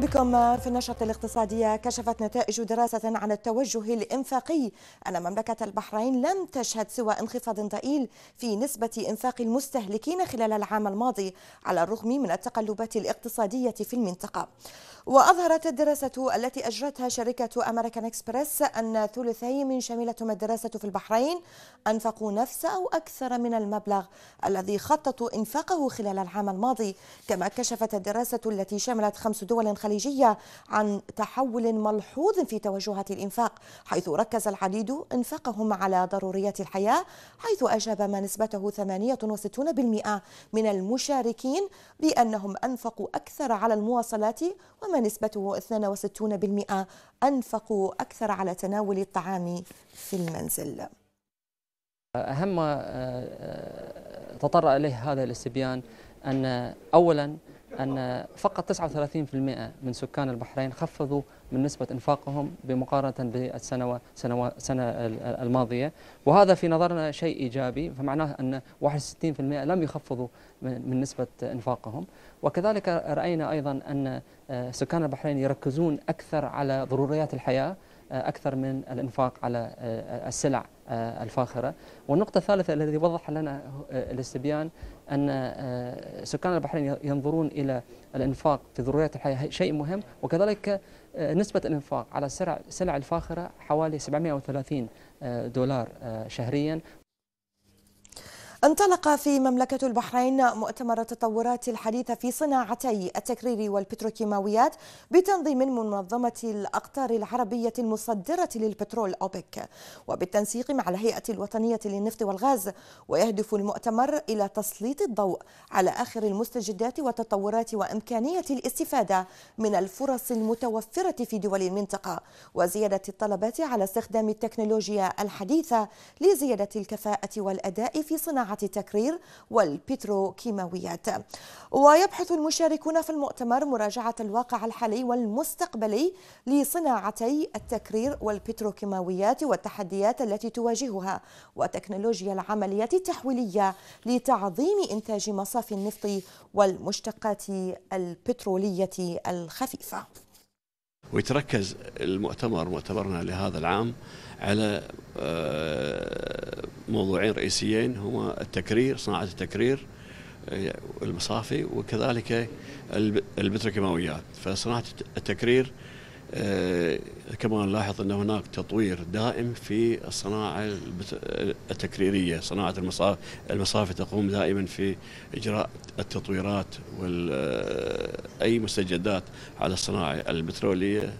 بكم في النشره الاقتصاديه كشفت نتائج دراسه عن التوجه الانفاقي ان مملكه البحرين لم تشهد سوى انخفاض ضئيل في نسبه انفاق المستهلكين خلال العام الماضي على الرغم من التقلبات الاقتصاديه في المنطقه وأظهرت الدراسة التي أجرتها شركة أمريكان إكسبرس أن ثلثي من شملتهم الدراسة في البحرين أنفقوا نفس أو أكثر من المبلغ الذي خططوا إنفاقه خلال العام الماضي كما كشفت الدراسة التي شملت خمس دول خليجية عن تحول ملحوظ في توجهات الإنفاق حيث ركز العديد إنفاقهم على ضروريات الحياة حيث أجاب ما نسبته 68% من المشاركين بأنهم أنفقوا أكثر على المواصلات وما نسبته 62% أنفقوا أكثر على تناول الطعام في المنزل أهم ما آه، آه، تطرأ إليه هذا الاستبيان أن أولا أن فقط 39% من سكان البحرين خفضوا من نسبة إنفاقهم بمقارنة بالسنة سنة الماضية وهذا في نظرنا شيء إيجابي فمعناه أن 61% لم يخفضوا من نسبة إنفاقهم وكذلك رأينا أيضا أن آه، سكان البحرين يركزون أكثر على ضروريات الحياة آه، أكثر من الإنفاق على آه، آه، السلع الفاخرة والنقطة الثالثة الذي وضح لنا الاستبيان أن سكان البحرين ينظرون إلى الإنفاق في ضروريات الحياة شيء مهم وكذلك نسبة الإنفاق على السلع الفاخرة حوالي 730 دولار شهريا انطلق في مملكة البحرين مؤتمر التطورات الحديثة في صناعتي التكرير والبتروكيماويات بتنظيم من منظمة الأقطار العربية المصدرة للبترول أوبك وبالتنسيق مع الهيئة الوطنية للنفط والغاز ويهدف المؤتمر إلى تسليط الضوء على آخر المستجدات والتطورات وإمكانية الاستفادة من الفرص المتوفرة في دول المنطقة وزيادة الطلبات على استخدام التكنولوجيا الحديثة لزيادة الكفاءة والأداء في صناعة التكرير والبتروكيماويات ويبحث المشاركون في المؤتمر مراجعة الواقع الحالي والمستقبلي لصناعتي التكرير والبتروكيماويات والتحديات التي تواجهها وتكنولوجيا العمليات التحويلية لتعظيم إنتاج مصافي النفط والمشتقات البترولية الخفيفة ويتركز المؤتمر مؤتمرنا لهذا العام على آه، موضوعين رئيسيين هما التكرير صناعة التكرير آه، المصافي وكذلك البتروكيماويات فصناعة التكرير آه، كما نلاحظ أن هناك تطوير دائم في الصناعة التكريرية صناعة المصافي, المصافي تقوم دائما في إجراء التطويرات وأي آه، مستجدات على الصناعة البترولية